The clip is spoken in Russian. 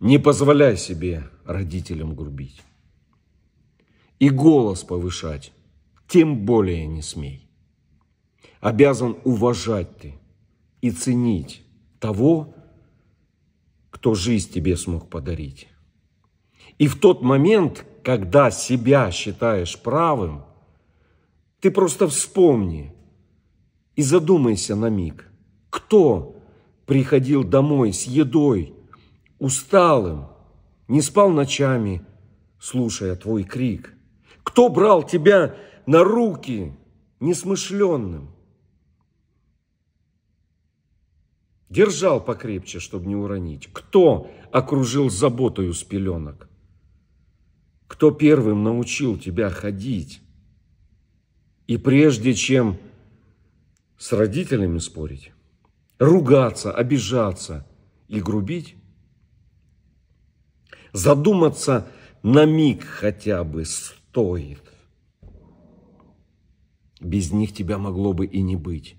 Не позволяй себе родителям грубить. И голос повышать тем более не смей. Обязан уважать ты и ценить того, кто жизнь тебе смог подарить. И в тот момент, когда себя считаешь правым, ты просто вспомни и задумайся на миг, кто приходил домой с едой – усталым, не спал ночами, слушая твой крик? Кто брал тебя на руки несмышленным? Держал покрепче, чтобы не уронить. Кто окружил заботою с пеленок? Кто первым научил тебя ходить? И прежде чем с родителями спорить, ругаться, обижаться и грубить, Задуматься на миг хотя бы стоит. Без них тебя могло бы и не быть.